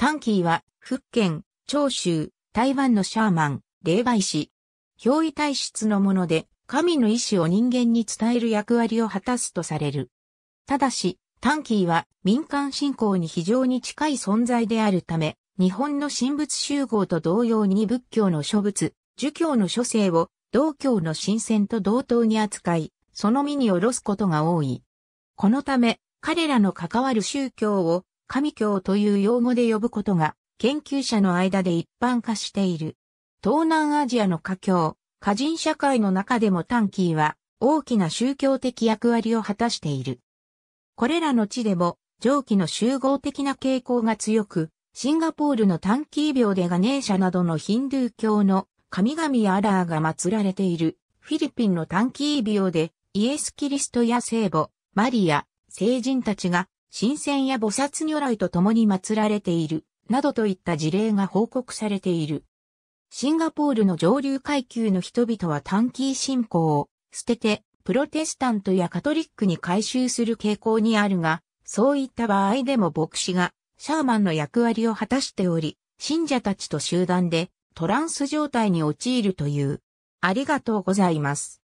タンキーは、福建、長州、台湾のシャーマン、霊媒師。憑依体質のもので、神の意志を人間に伝える役割を果たすとされる。ただし、タンキーは民間信仰に非常に近い存在であるため、日本の神仏集合と同様に仏教の諸仏、儒教の諸聖を道教の神仙と同等に扱い、その身に下ろすことが多い。このため、彼らの関わる宗教を神教という用語で呼ぶことが、研究者の間で一般化している。東南アジアの華僑、華人社会の中でもタンキーは大きな宗教的役割を果たしている。これらの地でも上記の集合的な傾向が強く、シンガポールのタンキー廟でガネーシャなどのヒンドゥー教の神々アラーが祀られている、フィリピンのタンキー廟でイエス・キリストや聖母、マリア、聖人たちが神仙や菩薩如来と共に祀られている、などといった事例が報告されている。シンガポールの上流階級の人々は短期信仰を捨てて、プロテスタントやカトリックに改宗する傾向にあるが、そういった場合でも牧師がシャーマンの役割を果たしており、信者たちと集団でトランス状態に陥るという。ありがとうございます。